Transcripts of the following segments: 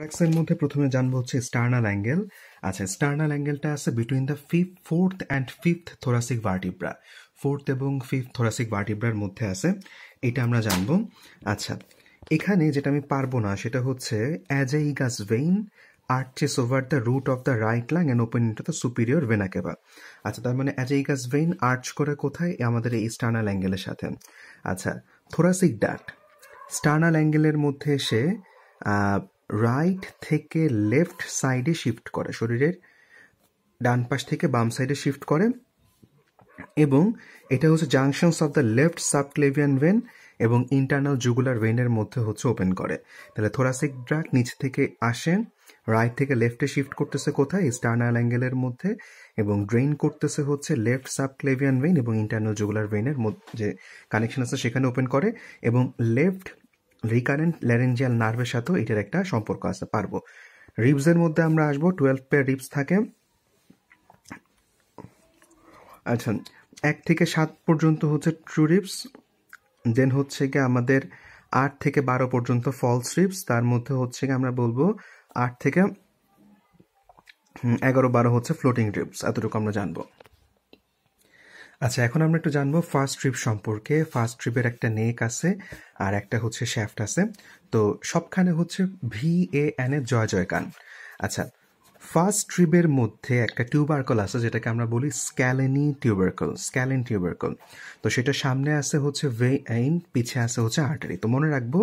ট্র্যাক্সের মধ্যে প্রথমে জানবো হচ্ছে স্টার্নাল অ্যাঙ্গেল আচ্ছা স্টার্নাল অ্যাঙ্গেলটা আছে between the fifth fourth and fifth thoracic vertebra fourth এবং ফিফথ থোরাসিক ভার্টিব্রার মধ্যে আছে এটা আমরা জানবো আচ্ছা এখানে যেটা আমি পারবো না সেটা হচ্ছে azygos vein arches over the root of the right lung and open into the superior vena cava আচ্ছা তার মানে অ্যাজাইগাস ভেইন আর্চ করে কোথায় আমাদের এই স্টার্নাল অ্যাঙ্গেলের সাথে আচ্ছা থোরাসিক ডাট স্টার্নাল অ্যাঙ্গেলের মধ্যে এসে রাইট থেকে লেফট সাইডে শিফট করে শরীরের ডান পাশ থেকে বাম সাইডে শিফট করে এবং এটা হচ্ছে junctions of the left subclavian vein এবং ইন্টারনাল জুগুলার ভেনের মধ্যে হচ্ছে ওপেন করে তাহলে থোরাসিক ড্রাগ নিচ থেকে আসে রাইট থেকে লেফটে শিফট করতেছে কোথায় স্টার্নাল অ্যাঙ্গেলের মধ্যে এবং ড্রেন করতেছে হচ্ছে লেফট সাবক্লেভিয়ান ভেন এবং ইন্টারনাল জুগুলার ভেনের মধ্যে কানেকশন আছে সেখানে ওপেন করে এবং লেফট রিকারেন্ট ল্যারেঞ্জিয়াল নার্ভের সাথেও এটার একটা সম্পর্ক আছে পারবো রিবসের মধ্যে আমরা আসবো টুয়েলভ পেয়ার রিবস থাকে আচ্ছা এক থেকে সাত পর্যন্ত হচ্ছে ট্রু রিপস দেন হচ্ছে গিয়ে আমাদের আট থেকে বারো পর্যন্ত ফলস রিপস তার মধ্যে হচ্ছে গিয়ে আমরা বলবো আট থেকে এগারো বারো হচ্ছে ফ্লোটিং রিপস এতটুকু আমরা জানবো আচ্ছা এখন আমরা একটু জানবো ফার্স্ট ট্রিপ সম্পর্কে ফার্স্ট ট্রিপের একটা নেক আছে আর একটা হচ্ছে শ্যাফট আছে তো সবখানে হচ্ছে ভি এ এন এর জয় জয় গান আচ্ছা ফার্স্ট ট্রিপের মধ্যে একটা টিউবারকল আছে যেটাকে আমরা বলি স্ক্যালেনি টিউবারকল স্ক্যালেন টিউবারকল তো সেটা সামনে আছে হচ্ছে ভে এইন পিছে আছে হচ্ছে আর্টারি তো মনে রাখবো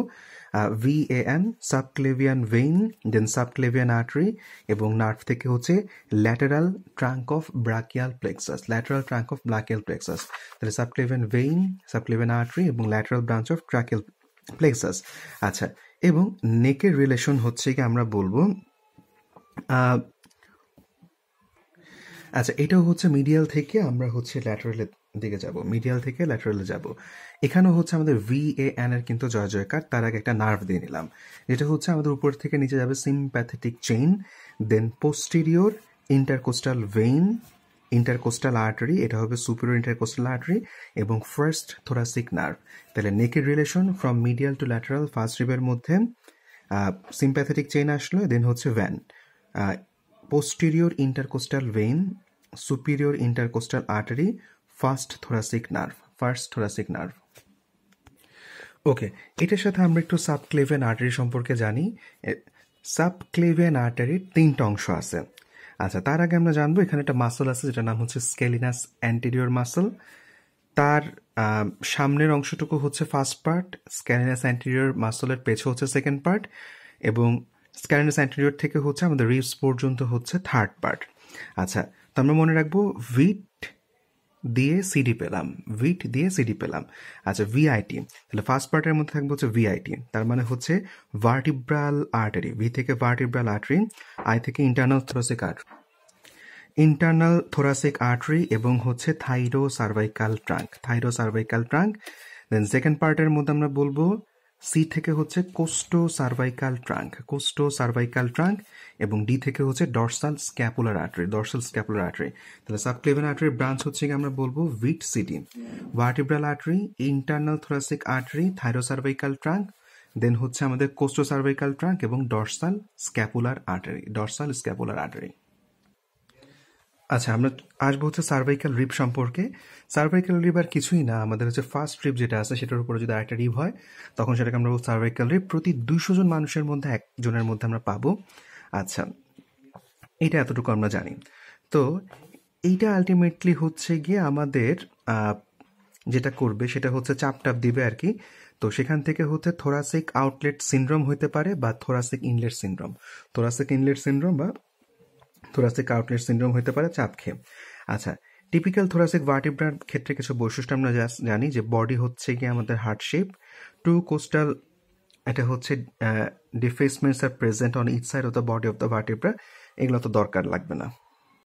uh, VAN subclavian vein then subclavian artery এবং নার্ভ থেকে হচ্ছে lateral trunk of brachial plexus lateral trunk of brachial plexus তাহলে সাবক্লেভিয়ান ভেইন সাবক্লেভিয়ান আর্টারি এবং lateral branch of brachial plexus আচ্ছা এবং নেকের রিলেশন হচ্ছে কি আমরা বলবো আচ্ছা এটাও হচ্ছে মিডিয়াল থেকে আমরা হচ্ছে ল্যাটারালে দিকে যাব মিডিয়াল থেকে ল্যাটারালে যাব এখানেও হচ্ছে আমাদের ভি এ এন এর কিন্তু জয় জয়কার তার আগে একটা নার্ভ দিয়ে নিলাম যেটা হচ্ছে আমাদের উপর থেকে নিচে যাবে sympathetic chain then posterior intercostal vein intercostal artery এটা হবে সুপিরিয়র ইন্টারকোস্টাল আর্টারি এবং ফার্স্ট থোরাসিক নার্ভ তাহলে নেকের relation from medial to lateral first রিবের মধ্যে সিম্প্যাথেটিক চেইন আসলো দেন হচ্ছে VAN posterior intercostal vein superior intercostal artery first thoracic nerve first thoracic nerve okay এটার সাথে আমরা একটু সাবক্লেভেন আর্টারি সম্পর্কে জানি সাবক্লেভেন আর্টারির তিনটা অংশ আছে আচ্ছা তার আগে আমরা জানবো এখানে একটা মাসল আছে যেটা নাম হচ্ছে স্কেলিনাস অ্যান্টেরিয়র মাসল তার সামনের অংশটুকু হচ্ছে ফার্স্ট পার্ট স্ক্যানিনাস অ্যান্টেরিয়র মাসলের পেছে হচ্ছে সেকেন্ড পার্ট এবং স্ক্যানিনাস অ্যান্টেরিয়র থেকে হচ্ছে আমাদের রিপস পর্যন্ত হচ্ছে থার্ড পার্ট আচ্ছা তো আমরা মনে রাখবো ভিট দিয়ে সিডি পেলাম উইট দিয়ে সিডি পেলাম আচ্ছা ভিআইটি তাহলে ফার্স্ট পার্টের মধ্যে থাকবে হচ্ছে ভিআইটি তার মানে হচ্ছে ভার্টিব্রাল আর্টারি ভি থেকে ভার্টিব্রাল আর্টারি আই থেকে internal thoracic artery internal thoracic artery এবং হচ্ছে thyrocervical trunk thyrocervical trunk then second পার্টের মধ্যে আমরা বলবো সি থেকে হচ্ছে costocervical trunk costocervical trunk এবং ডি থেকে হচ্ছে dorsal scapular artery dorsal scapular artery তাহলে সাবক্লেভেন আর্টারির ব্রাঞ্চ হচ্ছে কি আমরা বলবো vit C T vertebral artery internal thoracic artery thyrocervical trunk দেন হচ্ছে আমাদের কোস্টো সার্ভাইকাল ট্রাঙ্ক এবং dorsal scapular artery dorsal scapular artery আচ্ছা আমরা আসবো হচ্ছে সার্ভাইকাল রিপ সম্পর্কে সার্ভাইকাল রিপ আর কিছুই না আমাদের হচ্ছে ফার্স্ট রিপ যেটা আছে সেটার উপরে যদি আরেকটা রিপ হয় তখন সেটাকে আমরা সার্ভাইকাল রিপ প্রতি দুশো জন মানুষের মধ্যে একজনের মধ্যে আমরা পাবো আচ্ছা এটা এতটুকু আমরা জানি তো এইটা আলটিমেটলি হচ্ছে গিয়ে আমাদের যেটা করবে সেটা হচ্ছে চাপটাপ দিবে আর কি তো সেখান থেকে হচ্ছে থোরাসিক আউটলেট সিনড্রোম হইতে পারে বা thoracic inlet syndrome thoracic inlet syndrome বা থোরাসিক আউটলেট সিন্ড্রোম হতে পারে চাপ খেয়ে আচ্ছা টিপিক্যাল থোরাসিক ভার্টিব্রার ক্ষেত্রে কিছু বৈশিষ্ট্য আমরা জানি যে বডি হচ্ছে গিয়ে আমাদের হার্ট শেপ টু কোস্টাল এটা হচ্ছে demifacets are present on each side of the body of the vertebra এগুলো তো দরকার লাগবে না